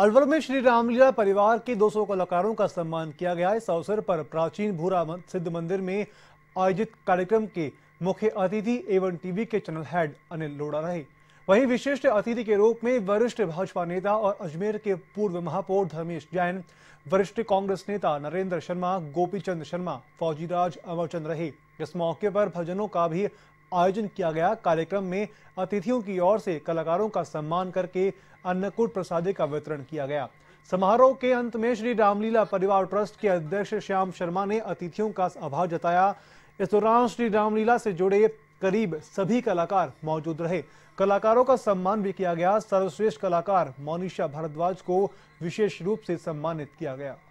अलवर में श्री रामलीला परिवार के 200 कलाकारों का सम्मान किया गया इस अवसर पर प्राचीन भूरा सिद्ध मंदिर में आयोजित कार्यक्रम के मुख्य अतिथि एवं टीवी के चैनल हेड अनिल लोड़ा रहे वहीं विशिष्ट अतिथि के रूप में वरिष्ठ भाजपा नेता और अजमेर के पूर्व महापौर धर्मेश जैन वरिष्ठ कांग्रेस नेता नरेंद्र शर्मा गोपी चंद शर्मा फौजीराज अमरचंद रहे इस मौके पर भजनों का भी आयोजन किया गया कार्यक्रम में अतिथियों की ओर से कलाकारों का सम्मान करके अन्नकूट प्रसादी का वितरण किया गया समारोह के अंत में श्री रामलीला परिवार ट्रस्ट के अध्यक्ष श्याम शर्मा ने अतिथियों का आभार जताया इस दौरान श्री रामलीला से जुड़े करीब सभी कलाकार मौजूद रहे कलाकारों का सम्मान भी किया गया सर्वश्रेष्ठ कलाकार मोनिशा भारद्वाज को विशेष रूप से सम्मानित किया गया